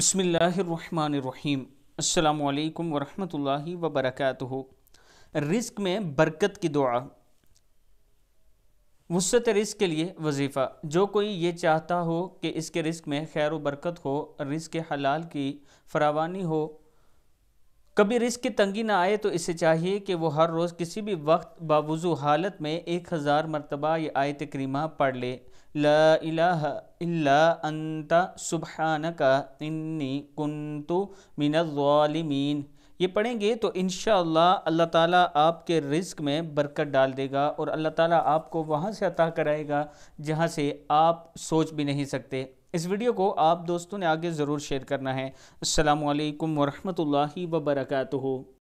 बसमीम् अल्लाम वरहमल वबरक रिस्क में बरकत की दुआ वसत रिस्क के लिए वजीफ़ा जो कोई ये चाहता हो कि इसके रिस्क में खैर बरकत हो रिस्क हलाल की फरावानी हो कभी रिस्क की तंगी ना आए तो इसे चाहिए कि वो हर रोज़ किसी भी वक्त बावजू हालत में एक हज़ार मरतबा ये आयत करीमा पढ़ ले ला इलाहा इल्ला अंता इन्नी कुंतु ये पढ़ेंगे तो इन अल्लाह ताला आपके रिस्क में बरकत डाल देगा और अल्लाह ताला आपको वहाँ से अता कराएगा जहाँ से आप सोच भी नहीं सकते इस वीडियो को आप दोस्तों ने आगे ज़रूर शेयर करना है अल्लाम वरहमल वबरकू